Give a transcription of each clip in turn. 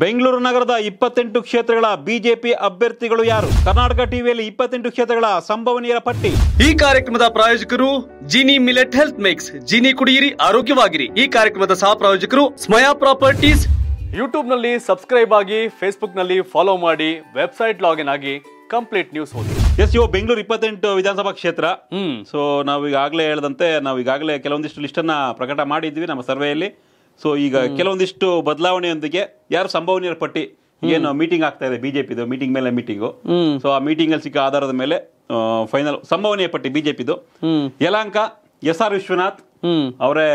ಬೆಂಗಳೂರು ನಗರದ ಇಪ್ಪತ್ತೆಂಟು ಕ್ಷೇತ್ರಗಳ ಬಿಜೆಪಿ ಅಭ್ಯರ್ಥಿಗಳು ಯಾರು ಕರ್ನಾಟಕ ಟಿವಿಯಲ್ಲಿ ಇಪ್ಪತ್ತೆಂಟು ಕ್ಷೇತ್ರಗಳ ಸಂಭವನೀಯರ ಪಟ್ಟಿ ಈ ಕಾರ್ಯಕ್ರಮದ ಪ್ರಾಯೋಜಕರು Jini millet health mix Jini ಕುಡಿಯಿರಿ ಆರೋಗ್ಯವಾಗಿರಿ ಈ ಕಾರ್ಯಕ್ರಮದ ಸಹ ಪ್ರಾಯೋಜಕರು ಸ್ಮಯಾ ಪ್ರಾಪರ್ಟೀಸ್ ಯೂಟ್ಯೂಬ್ ನಲ್ಲಿ ಸಬ್ಸ್ಕ್ರೈಬ್ ಆಗಿ ಫೇಸ್ಬುಕ್ ನಲ್ಲಿ ಫಾಲೋ ಮಾಡಿ ವೆಬ್ಸೈಟ್ ಲಾಗಿನ್ ಆಗಿ ಕಂಪ್ಲೀಟ್ ನ್ಯೂಸ್ ಓದಿ ಎಸ್ ಯೋ ಬೆಂಗಳೂರು ಇಪ್ಪತ್ತೆಂಟು ವಿಧಾನಸಭಾ ಕ್ಷೇತ್ರ ಸೊ ನಾವು ಈಗಾಗಲೇ ಹೇಳಿದಂತೆ ನಾವು ಈಗಾಗಲೇ ಕೆಲವೊಂದಿಷ್ಟು ಲಿಸ್ಟನ್ನು ಪ್ರಕಟ ಮಾಡಿದ್ವಿ ನಮ್ಮ ಸರ್ವೆಯಲ್ಲಿ ಸೊ ಈಗ ಕೆಲವೊಂದಿಷ್ಟು ಬದಲಾವಣೆಯೊಂದಿಗೆ ಯಾರು ಸಂಭವನೀಯರ ಪಟ್ಟಿ ಏನು ಮೀಟಿಂಗ್ ಆಗ್ತಾ ಇದೆ ಬಿಜೆಪಿದು ಮೀಟಿಂಗ್ ಮೇಲೆ ಮೀಟಿಂಗು ಸೊ ಆ ಮೀಟಿಂಗ್ ಅಲ್ಲಿ ಸಿಕ್ಕ ಆಧಾರದ ಮೇಲೆ ಫೈನಲ್ ಸಂಭವನೀಯ ಪಟ್ಟಿ ಬಿಜೆಪಿದು ಯಲಾಂಕ ಎಸ್ ಆರ್ ವಿಶ್ವನಾಥ್ ಅವರೇ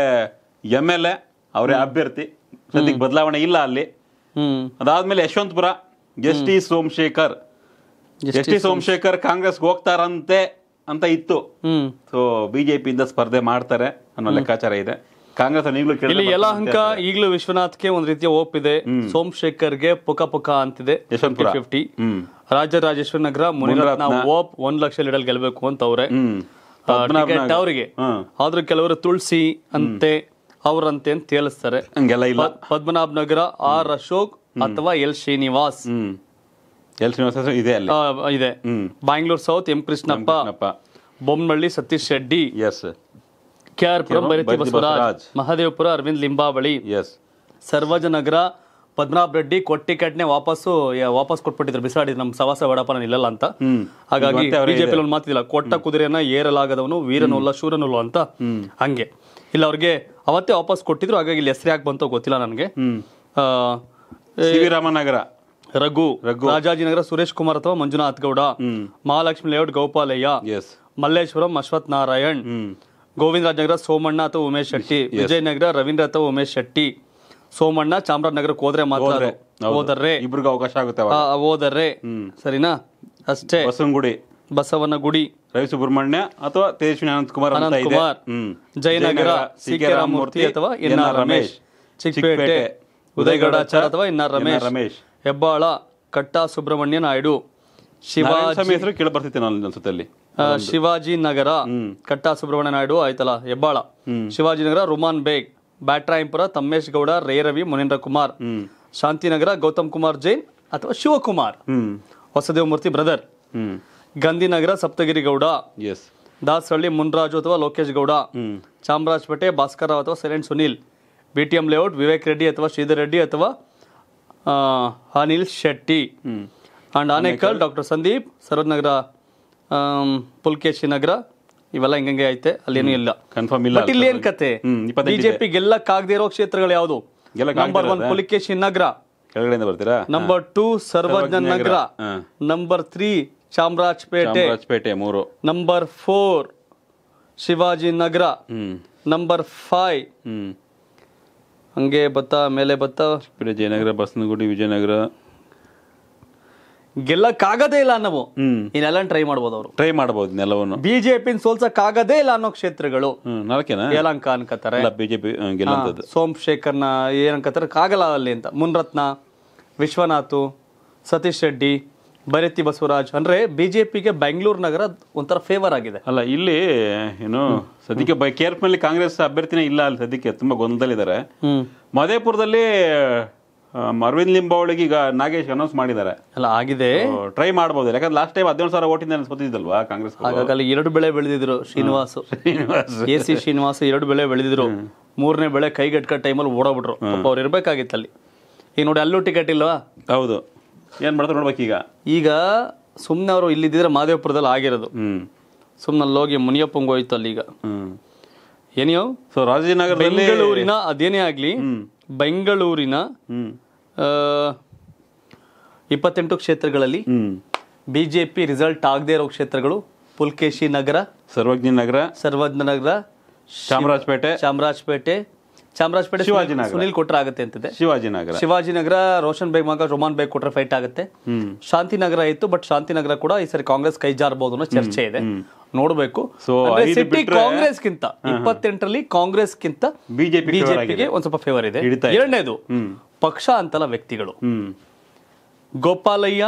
ಎಂ ಎಲ್ ಎ ಅವರೇ ಅಭ್ಯರ್ಥಿ ಸದ್ಯಕ್ಕೆ ಬದಲಾವಣೆ ಇಲ್ಲ ಅಲ್ಲಿ ಅದಾದ್ಮೇಲೆ Yeshwanthpur S T Somashekar S T Somashekar ಕಾಂಗ್ರೆಸ್ಗೆ ಹೋಗ್ತಾರಂತೆ ಅಂತ ಇತ್ತು ಸೊ ಬಿಜೆಪಿಯಿಂದ ಸ್ಪರ್ಧೆ ಮಾಡ್ತಾರೆ ಅನ್ನೋ ಲೆಕ್ಕಾಚಾರ ಇದೆ ಕಾಂಗ್ರೆಸ್ ಇಲ್ಲಿ ಯಲಹಂಕ ಈಗಲೂ ವಿಶ್ವನಾಥ್ಗೆ ಒಂದ್ ರೀತಿಯ ಓಪ್ ಸೋಮಶೇಖರ್ ಸೋಮಶೇಖರ್ಗೆ ಪುಕ ಪುಕ ಅಂತಿದೆ ಫಿಫ್ಟಿ ರಾಜರಾಜೇಶ್ವರ ನಗರ ಮುನಿರತ್ನ ಓಪ್ ಒಂದ್ ಲಕ್ಷ ಲೀಡರ್ ಗೆಲ್ಬೇಕು ಅಂತ ಅವ್ರೆ ಅವರಿಗೆ ಆದ್ರೂ ಕೆಲವರು ತುಳಸಿ ಅಂತೆ ಅವ್ರಂತೆ ಅಂತ ಹೇಳಿಸ್ತಾರೆ ಪದ್ಮನಾಭನಗರ ನಗರ ಆರ್ ಅಶೋಕ್ ಅಥವಾ ಎಲ್ ಶ್ರೀನಿವಾಸ್ ಎಲ್ ಶ್ರೀನಿವಾಸ ಇದೆ ಇದೆ Bangalore south M Krishnappa Bommanahalli Satish Reddy S K R Puram Byrathi Basavaraj Mahadevapura Arvind Limbavali S Sarvajnanagar Padmanabha Reddy ಕೊಟ್ಟಿ ಟಿಕೆಟ್ನೆ ವಾಪಸ್ಸು ವಾಪಸ್ ಕೊಟ್ಬಿಟ್ಟಿದ್ರು ಬಿಸಾಡಿದ್ರು ನಮ್ಮ ಸವಾಸ ವಡಪನ ಇಲ್ಲಲ್ಲ ಅಂತ ಹಾಗಾಗಿ ಬಿಜೆಪಿ ಒಂದು ಮಾತಿಲ್ಲ ಕೊಟ್ಟ ಕುದುರೆನ ಏರಲಾಗದವನು ವೀರನೋಲ್ಲ ಶೂರನೋಲ್ಲ ಅಂತ ಹಂಗೆ ಇಲ್ಲ ಅವ್ರಿಗೆ ಅವತ್ತೇ ವಾಪಸ್ ಕೊಟ್ಟಿದ್ರು ಹಾಗಾಗಿ ಇಲ್ಲಿ ಹೆಸರು ಯಾಕೆ ಬಂತೋ ಗೊತ್ತಿಲ್ಲ ನನಗೆ ರಾಮನಗರ ರಘು ರಘು ರಾಜಾಜಿನಗರ ಸುರೇಶ್ ಕುಮಾರ್ ಅಥವಾ ಮಂಜುನಾಥ್ ಗೌಡ ಮಹಾಲಕ್ಷ್ಮಿ ಲೇಔಟ್ ಗೋಪಾಲಯ್ಯ ಮಲ್ಲೇಶ್ವರಂ ಅಶ್ವಥ್ ನಾರಾಯಣ್ ಗೋವಿಂದ ರಾಜನಗರ ಸೋಮಣ್ಣ ಅಥವಾ ಉಮೇಶ್ ಶೆಟ್ಟಿ ವಿಜಯನಗರ ರವೀಂದ್ರ ಅಥವಾ ಉಮೇಶ್ ಶೆಟ್ಟಿ ಸೋಮಣ್ಣ ಚಾಮರಾಜನಗರಕ್ಕೆ ಹೋದ್ರೆ ಮಾತ್ರ ಹೋದರೆ ಇಬ್ರಿಗೆ ಅವಕಾಶ ಆಗುತ್ತೆ ಹೋದರೆ ಸರಿನಾ ಅಷ್ಟೇ ಬಸವನಗುಡಿ ಬಸವನ ಗುಡಿ ರವಿ ಸುಬ್ರಹ್ಮಣ್ಯ ಅಥವಾ ತೇಜಸ್ವಿನಿ ಅನಂತಕುಮಾರ್ ಕುಮಾರ್ ಜಯನಗರ ಸಿ ಕೆ ರಾಮಮೂರ್ತಿ ಅಥವಾ ಎನ್ ಆರ್ ರಮೇಶ್ ಚಿಕ್ಕಪೇಟೆ ಉದಯಗಡಾಚಾರ್ ಅಥವಾ ಎನ್ ಆರ್ ರಮೇಶ್ ರಮೇಶ್ ಹೆಬ್ಬಾಳ ಕಟ್ಟ ಸುಬ್ರಹ್ಮಣ್ಯ ನಾಯ್ಡು ಶಿವ ಹೆಸರು ಕೇಳಿ ನಾನು ಅನ್ಸುತ್ತೆ ಅಲ್ಲಿ ಶಿವಾಜಿ ನಗರ ಕಟ್ಟಾ ಸುಬ್ರಹ್ಮಣ್ಯ ನಾಯ್ಡು ಆಯ್ತಲ್ಲ ಹೆಬ್ಬಾಳ ಶಿವಾಜಿನಗರ ರುಮಾನ್ ಬೇಗ್ ಬ್ಯಾಟ್ರಾಯಂಪುರ ತಮ್ಮೇಶ್ ಗೌಡ ರೇರವಿ ಮುನೇಂದ್ರ ಕುಮಾರ್ ಶಾಂತಿನಗರ ಗೌತಮ್ ಕುಮಾರ್ ಜೈನ್ ಅಥವಾ ಶಿವಕುಮಾರ್ ಮೂರ್ತಿ ಬ್ರದರ್ ಗಂಧಿನಗರ ಸಪ್ತಗಿರಿ ಗೌಡ ದಾಸಹಳ್ಳಿ ಮುನ್ರಾಜು ಅಥವಾ ಲೋಕೇಶ್ ಗೌಡ ಚಾಮರಾಜಪೇಟೆ ಭಾಸ್ಕರ್ ಅಥವಾ silent Sunil B T M layout Vivek Reddy ಅಥವಾ ಶ್ರೀಧರ್ ರೆಡ್ಡಿ ಅಥವಾ ಅನಿಲ್ ಶೆಟ್ಟಿ ಅಂಡ್ ಆನೇಕಲ್ ಡಾಕ್ಟರ್ ಸಂದೀಪ್ ಸರೋದ್ ನಗರ ಪುಲ್ಕೇಶಿ ನಗರ ಇವೆಲ್ಲ ಹಿಂಗಂಗೆ ಐತೆ ಅಲ್ಲೇನು ಇಲ್ಲ ಕನ್ಫರ್ಮ್ ಇಲ್ಲ ಇಲ್ಲಿ ಏನ್ ಕತೆ ಬಿಜೆಪಿ ಗೆಲ್ಲಕ್ಕಾಗದೇ ಇರೋ ಕ್ಷೇತ್ರಗಳು ಯಾವುದು ನಂಬರ್ ಒನ್ ಪುಲಿಕೇಶಿ ನಗರ ಕೆಳಗಡೆಯಿಂದ ಬರ್ತೀರಾ number two Sarvajna Nagar number three Chamarajpet Chamarajpet ಮೂರು number four Shivaji Nagar number five ಹಂಗೆ ಬತ್ತಾ ಮೇಲೆ ಬತ್ತ ವಿಜಯನಗರ ಬಸನಗುಡಿ ವಿಜಯನಗರ ಗೆಲ್ಲಕ್ಕಾಗದೇ ಇಲ್ಲ ಅನ್ನೋ ಇನ್ನೆಲ್ಲ ಟ್ರೈ ಮಾಡ್ಬೋದು ಅವರು ಟ್ರೈ ಮಾಡಬಹುದು ಇನ್ನೆಲ್ಲವನ್ನು ಬಿಜೆಪಿ ಆಗದೇ ಇಲ್ಲ ಅನ್ನೋ ಕ್ಷೇತ್ರಗಳು ಯಲಂಕ ಅನ್ಕತಾರೆ ಬಿಜೆಪಿ ಸೋಮಶೇಖರ್ನ ಏನಂಕತಾರೆ ಕಾಗಲ ಅಲ್ಲಿ ಅಂತ ಮುನ್ರತ್ನ ವಿಶ್ವನಾಥ್ ಸತೀಶ್ ರೆಡ್ಡಿ ಬರೆತಿ ಬಸವರಾಜ್ ಅಂದ್ರೆ ಬಿಜೆಪಿಗೆ ಬೆಂಗಳೂರು ನಗರ ಒಂಥರ ಫೇವರ್ ಆಗಿದೆ ಅಲ್ಲ ಇಲ್ಲಿ ಏನು ಸದ್ಯಕ್ಕೆ ಕೇರ್ಪ್ನಲ್ಲಿ ಕಾಂಗ್ರೆಸ್ ಅಭ್ಯರ್ಥಿನೇ ಇಲ್ಲ ಅಲ್ಲಿ ಸದ್ಯಕ್ಕೆ ತುಂಬಾ ಗೊಂದಲಿದ್ದಾರೆ ಮದೇಪುರದಲ್ಲಿ ಅರವಿಂದ್ ಲಿಂಬಾವಳಿಗೆ ಈಗ ನಾಗೇಶ್ ಅನೌನ್ಸ್ ಮಾಡಿದ್ದಾರೆ ಅಲ್ಲ ಆಗಿದೆ ಟ್ರೈ ಮಾಡಬಹುದು ಯಾಕಂದ್ರೆ ಲಾಸ್ಟ್ ಟೈಮ್ ಹದಿನೇಳು ಸಾವಿರ ಓಟಿಂದ ಅನ್ಸ್ಕೊತಿದ್ದಲ್ವಾ ಕಾಂಗ್ರೆಸ್ ಹಾಗಾಗಿ ಎರಡು ಬೆಳೆ ಬೆಳೆದಿದ್ರು ಶ್ರೀನಿವಾಸ್ ಎ ಸಿ ಶ್ರೀನಿವಾಸ್ ಎರಡು ಬೆಳೆ ಬೆಳೆದಿದ್ರು ಮೂರನೇ ಬೆಳೆ ಕೈಗೆಟ್ಕ ಟೈಮಲ್ಲಿ ಓಡಾಬಿಟ್ರು ಅವ್ರು ಇರಬೇಕಾಗಿತ್ತು ಅಲ್ಲಿ ಈಗ ನೋಡಿ ಅಲ್ಲೂ ಟಿಕೆಟ್ ಇಲ್ವಾ ಹೌದು ಏನು ಮಾಡ್ತಾರೆ ನೋಡ್ಬೇಕು ಈಗ ಈಗ ಸುಮ್ಮನೆ ಅವರು ಇಲ್ಲಿದ್ದಿದ್ರೆ ಮಾದೇವಪುರದಲ್ಲಿ ಆಗಿರೋದು ಸುಮ್ಮನೆ ಅಲ್ಲಿ ಹೋಗಿ ಮುನಿಯಪ್ಪಂಗೆ ಹೋಯ್ತು ಅಲ್ಲಿ ಈಗ ಏನಿಯೋ ಸೊ ಬೆಂಗಳೂರಿನ ಅದೇನೇ ಆಗಲಿ ಬೆಂಗಳೂರಿನ ಇಪ್ಪತ್ತೆಂಟು ಕ್ಷೇತ್ರಗಳಲ್ಲಿ ಬಿಜೆಪಿ ರಿಸಲ್ಟ್ ಆಗದೇ ಇರೋ ಕ್ಷೇತ್ರಗಳು ಪುಲ್ಕೇಶಿ ನಗರ ಸರ್ವಜ್ಞ ನಗರ ಸರ್ವಜ್ಞ ನಗರ ಚಾಮರಾಜಪೇಟೆ ಚಾಮರಾಜಪೇಟೆ ಚಾಮರಾಜಪೇಟೆ ಶಿವಾಜಿನಗರ ಸುನಿಲ್ ಕೊಟ್ರ ಆಗುತ್ತೆ ಅಂತಿದೆ ಶಿವಾಜಿನಗರ ಶಿವಾಜಿನಗರ ರೋಷನ್ ಬೇಗ್ ಮಗ ರೋಮಾನ್ ಬೇಗ್ ಕೊಟ್ರೆ ಫೈಟ್ ಆಗುತ್ತೆ ಶಾಂತಿನಗರ ಇತ್ತು ಬಟ್ ಶಾಂತಿನಗರ ಕೂಡ ಈ ಸರಿ ಕಾಂಗ್ರೆಸ್ ಕೈ ಜಾರಬಹುದು ಅನ್ನೋ ಚರ್ಚೆ ಇದೆ ನೋಡಬೇಕು ಸೊ ಸಿಟಿ ಕಾಂಗ್ರೆಸ್ ಗಿಂತ ಇಪ್ಪತ್ತೆಂಟರಲ್ಲಿ ಕಾಂಗ್ರೆಸ್ ಗಿಂತ ಬಿಜೆಪಿ ಬಿಜೆಪಿಗೆ ಒಂದ್ ಸ್ವಲ್ಪ ಫೇವರ್ ಇದೆ ಎರಡನೇದು ಪಕ್ಷ ಅಂತಲ್ಲ ವ್ಯಕ್ತಿಗಳು ಗೋಪಾಲಯ್ಯ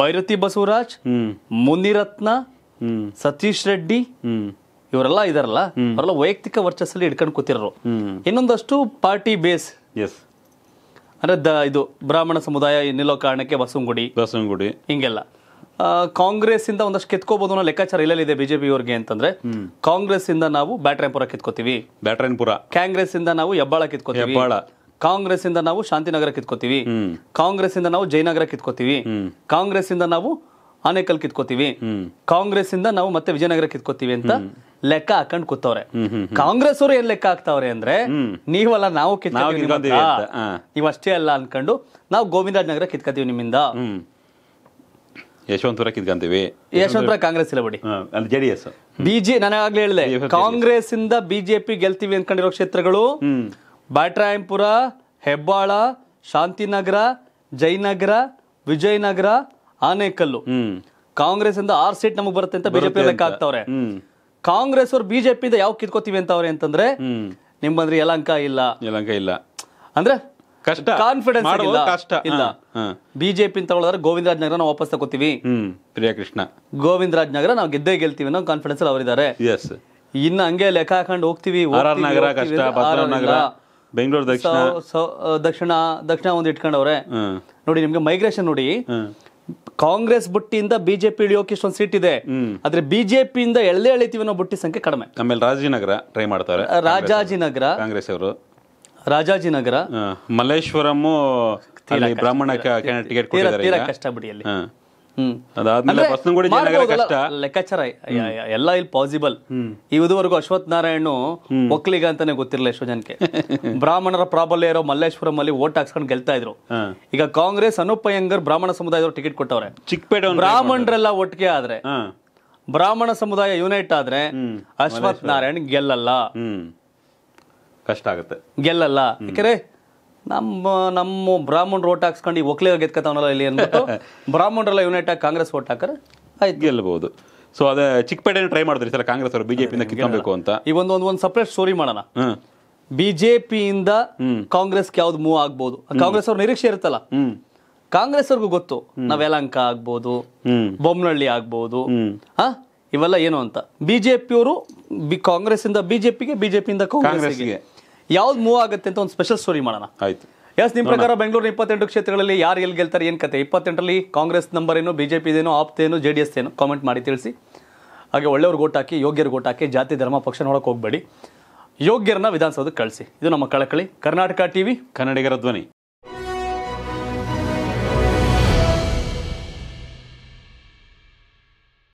ಭೈರತಿ ಬಸವರಾಜ್ ಮುನಿರತ್ನ ಸತೀಶ್ ರೆಡ್ಡಿ ಇವರೆಲ್ಲ ಇದಾರಲ್ಲ ಅವರೆಲ್ಲ ವೈಯಕ್ತಿಕ ವರ್ಚಸ್ಸಲ್ಲಿ ಹಿಡ್ಕೊಂಡು ಕೂತಿರೋರು ಇನ್ನೊಂದಷ್ಟು ಪಾರ್ಟಿ ಬೇಸ್ ಎಸ್ ಅಂದ್ರೆ ಇದು ಬ್ರಾಹ್ಮಣ ಸಮುದಾಯ ನಿಲ್ಲೋ ಕಾರಣಕ್ಕೆ ಬಸವಂಗುಡಿ ಬಸವಂಗುಡಿ ಹಿಂಗೆಲ್ಲ ಕಾಂಗ್ರೆಸ್ ಇಂದ ಒಂದಷ್ಟು ಕಿತ್ಕೋಬಹುದು ಅನ್ನೋ ಲೆಕ್ಕಾಚಾರ ಇಲ್ಲಲ್ಲಿದೆ ಬಿಜೆಪಿ ಅವ್ರಿಗೆ ಅಂತಂದ್ರೆ ಕಾಂಗ್ರೆಸ್ ಇಂದ ನಾವು ಬ್ಯಾಟ್ರಾಯಪುರ ಕಿತ್ಕೋತೀವಿ ಬ್ಯಾಟ್ರಾಯಪುರ ಕಾಂಗ್ರೆಸ್ ಇಂದ ನಾವು ಹೆಬ್ಬಾಳ ಕಿತ್ಕೋತೀವಿ ಹೆಬ್ಬಾಳ ಕಾಂಗ್ರೆಸ್ ಇಂದ ನಾವು ಶಾಂತಿನಗರ ಕಿತ್ಕೋತೀವಿ ಕಾಂಗ್ರೆಸ್ ಇಂದ ನಾವು ಜಯನಗರ ಕಿತ್ಕೋತೀವಿ ಕಾಂಗ್ರೆಸ್ ಇಂದ ನಾವು ಆನೇಕಲ್ ಕಿತ್ಕೋತೀವಿ ಕಾಂಗ್ರೆಸ್ ಇಂದ ನಾವು ಮತ್ತೆ ವಿಜಯನಗರ ಕಿತ್ಕೋತೀವಿ ಅಂತ ಲೆಕ್ಕ ಹಾಕೊಂಡು ಕೂತವ್ರೆ ಕಾಂಗ್ರೆಸ್ ಅವರು ಏನ್ ಲೆಕ್ಕ ಹಾಕ್ತಾವ್ರೆ ಅಂದ್ರೆ ನೀವಲ್ಲ ನಾವು ಕಿತ್ಕೋತೀವಿ ನೀವಷ್ಟೇ ಅಷ್ಟೇ ಅಲ್ಲ ಅನ್ಕೊಂಡು ನಾವು ಗೋವಿಂದರಾಜನಗರ ಕಿತ್ಕೋತೀವಿ ನಿಮ್ಮಿಂದ ಯಶವಂತಪುರ ಕಿತ್ಕೊಂತೀವಿ ಯಶವಂತಪುರ ಕಾಂಗ್ರೆಸ್ ಇಲ್ಲ ಬಿಡಿ ಜೆಡಿಎಸ್ ಬಿಜೆ ನಾನಾಗ್ಲೇ ಹೇಳಿದೆ ಕಾಂಗ್ರೆಸ್ ಇಂದ ಬಿಜೆಪಿ ಗೆಲ್ತೀವಿ ಅನ್ಕೊಂಡಿರೋ ಕ್ಷೇತ್ರಗಳು ಬಾಟ್ರಾಯಂಪುರ ಹೆಬ್ಬಾಳ ಶಾಂತಿನಗರ ಜಯನಗರ ವಿಜಯನಗರ ಆನೇಕಲ್ಲು ಕಾಂಗ್ರೆಸ್ ಇಂದ ಆರ್ ಸೀಟ್ ನಮಗ್ ಬರುತ್ತೆ ಅಂತ ಬಿಜೆಪಿ ಲೆಕ್ಕ ಆಗ್ತಾವ್ರೆ ಕಾಂಗ್ರೆಸ್ ಅವ್ರು ಬಿಜೆಪಿ ಯಾವ ಕಿತ್ಕೋತೀವಿ ಅಂತವ್ರೆ ಅಂತಂದ್ರೆ ನಿಮ್ಮಂದ್ರೆ ಯಲಂಕ ಇಲ್ಲ ಯಲಂಕ ಇಲ್ಲ ಅಂದ್ರೆ ಕಷ್ಟ ಕಾನ್ಫಿಡೆನ್ಸ್ ಇಲ್ಲ ಕಷ್ಟ ಇಲ್ಲ ಬಿಜೆಪಿ ತಗೊಳ್ಳೋದ್ರೆ ಗೋವಿಂದರಾಜ್ ನಗರ ನಾವು ವಾಪಸ್ ತಗೋತೀವಿ ಪ್ರಿಯಾಕೃಷ್ಣ ಗೋವಿಂದರಾಜ್ ನಗರ ನಾವು ಗೆದ್ದೇ ಗೆಲ್ತೀವಿ ಅನ್ನೋ ಕಾನ್ಫಿಡೆನ್ಸ್ ಅಲ್ಲಿ ಅವರಿದ್ದಾರೆ ಎಸ್ ಇನ್ನ ಹಂಗೆ ಲೆಕ್ಕ ಹಾಕೊಂಡು ಹೋಗ್ತೀವಿ ನಗರ ನಗರ ಬೆಂಗಳೂರು ದಕ್ಷಿಣ ದಕ್ಷಿಣ ದಕ್ಷಿಣ ಒಂದು ಇಟ್ಕೊಂಡವ್ರೆ ನೋಡಿ ನಿಮ್ಗೆ ಮೈಗ್ರೇಷನ್ ನೋಡಿ ಕಾಂಗ್ರೆಸ್ ಬುಟ್ಟಿಯಿಂದ ಬಿಜೆಪಿ ಇಳಿಯೋಕೆ ಇಷ್ಟೊಂದು ಸೀಟ್ ಇದೆ ಆದ್ರೆ ಬಿಜೆಪಿಯಿಂದ ಎಳ್ಳೆ ಎಳಿತೀವಿ ಅನ್ನೋ ಬುಟ್ಟಿ ಸಂಖ್ಯೆ ಕಡಿಮೆ ಆಮೇಲೆ ರಾಜೀನಗರ ಟ್ರೈ ಮಾಡ್ತಾರೆ ರಾಜಾಜಿನಗರ ಕಾಂಗ್ರೆಸ್ ಅವರು ರಾಜಾಜಿನಗರ ಮಲ್ಲೇಶ್ವರಂ ಬ್ರಾಹ್ಮಣ ಟಿಕೆಟ್ ಕಷ್ಟ ಬಿಡಿ ಲೆಕ್ಕಾಚಾರ ಎಲ್ಲ ಇಲ್ಲಿ ಪಾಸಿಬಲ್ ಇದುವರೆಗೂ ಅಶ್ವಥ್ ನಾರಾಯಣ ಒಕ್ಕಲಿಗ ಅಂತಾನೆ ಗೊತ್ತಿರಲಿಲ್ಲ ಎಷ್ಟೋ ಜನಕ್ಕೆ ಬ್ರಾಹ್ಮಣರ ಪ್ರಾಬಲ್ಯ ಇರೋ ಮಲ್ಲೇಶ್ವರಂ ಅಲ್ಲಿ ಓಟ್ ಹಾಕ್ಸ್ಕೊಂಡು ಗೆಲ್ತಾ ಇದ್ರು ಈಗ ಕಾಂಗ್ರೆಸ್ ಅನುಪಯ್ಯಂಗರ್ ಬ್ರಾಹ್ಮಣ ಸಮುದಾಯದವ್ರು ಟಿಕೆಟ್ ಕೊಟ್ಟವ್ರೆ ಚಿಕ್ಕಪೇಟೆ ಬ್ರಾಹ್ಮಣರೆಲ್ಲ ಒಟ್ಟಿಗೆ ಆದ್ರೆ ಬ್ರಾಹ್ಮಣ ಸಮುದಾಯ ಯುನೈಟ್ ಆದ್ರೆ ಅಶ್ವಥ್ ನಾರಾಯಣ್ ಗೆಲ್ಲಲ್ಲ ಕಷ್ಟ ಆಗುತ್ತೆ ಗೆಲ್ಲಲ್ಲ ಯಾಕೆ ನಮ್ಮ ನಮ್ಮ ಬ್ರಾಹ್ಮಣ್ ಓಟ್ ಹಾಕ್ಸ್ಕೊಂಡು ಒಕ್ಲಿಗ ಗೆದ್ಕತಾವನಲ್ಲ ಇಲ್ಲಿ ಅಂದ್ಬಿಟ್ಟು ಬ್ರಾಹ್ಮಣರೆಲ್ಲ ಯುನೈಟ್ ಆಗಿ ಕಾಂಗ್ರೆಸ್ ಓಟ್ ಹಾಕರೆ ಆಯ್ತು ಗೆಲ್ಲಬಹುದು ಸೊ ಅದ ಚಿಕ್ಕಪೇಟೆ ಟ್ರೈ ಮಾಡ್ತಾರೆ ಸರ್ ಕಾಂಗ್ರೆಸ್ ಅವರು ಬಿಜೆಪಿಯಿಂದ ಕಿತ್ಕೊಬೇಕು ಅಂತ ಈ ಒಂದು ಒಂದು ಒಂದು ಸಪ್ರೇಟ್ ಸ್ಟೋರಿ ಮಾಡೋಣ ಬಿಜೆಪಿಯಿಂದ ಕಾಂಗ್ರೆಸ್ಗೆ ಯಾವ್ದು ಮೂವ್ ಆಗ್ಬಹುದು ಕಾಂಗ್ರೆಸ್ ಅವ್ರ ನಿರೀಕ್ಷೆ ಇರುತ್ತಲ್ಲ ಕಾಂಗ್ರೆಸ್ ಅವ್ರಿಗೂ ಗೊತ್ತು ನಾವ್ ಯಲಂಕ ಆಗ್ಬಹುದು ಬೊಮ್ಮನಹಳ್ಳಿ ಆಗ್ಬಹುದು ಇವೆಲ್ಲ ಏನು ಅಂತ ಬಿಜೆಪಿಯವರು ಬಿ ಕಾಂಗ್ರೆಸ್ ಇಂದ ಬಿಜೆಪಿಗೆ ಬಿಜೆಪಿಯಿಂದ ಕಾಂಗ್ರೆಸ್ಗೆ ಯಾವ್ದು ಮೂವ್ ಆಗುತ್ತೆ ಅಂತ ಒಂದು ಸ್ಪೆಷಲ್ ಸ್ಟೋರಿ ಮಾಡೋಣ ಆಯ್ತು ಎಸ್ ನಿಮ್ಮ ಪ್ರಕಾರ ಬೆಂಗಳೂರಿನ ಇಪ್ಪತ್ತೆಂಟು ಕ್ಷೇತ್ರಗಳಲ್ಲಿ ಯಾರು ಎಲ್ಲಿ ಗೆಲ್ತಾರೆ ಏನ್ ಕತೆ ಇಪ್ಪತ್ತೆಂಟರಲ್ಲಿ ಕಾಂಗ್ರೆಸ್ ನಂಬರ್ ಏನು ಬಿಜೆಪಿ ಏನು ಆಪ್ತೇನು ಜೆಡಿಎಸ್ ಜೆ ಡಿ ಎಸ್ ಏನು ಕಾಮೆಂಟ್ ಮಾಡಿ ತಿಳಿಸಿ ಹಾಗೆ ಒಳ್ಳೆಯವ್ರು ಓಟ್ ಹಾಕಿ ಯೋಗ್ಯರು ಓಟ್ ಹಾಕಿ ಜಾತಿ ಧರ್ಮ ಪಕ್ಷ ನೋಡಕ್ಕೆ ಹೋಗಬೇಡಿ ಯೋಗ್ಯರನ್ನ ವಿಧಾನಸೌಧಕ್ಕೆ ಕಳಿಸಿ ಇದು ನಮ್ಮ ಕಳಕಳಿ ಕರ್ನಾಟಕ ಟಿವಿ ಕನ್ನಡಿಗರ ಧ್ವನಿ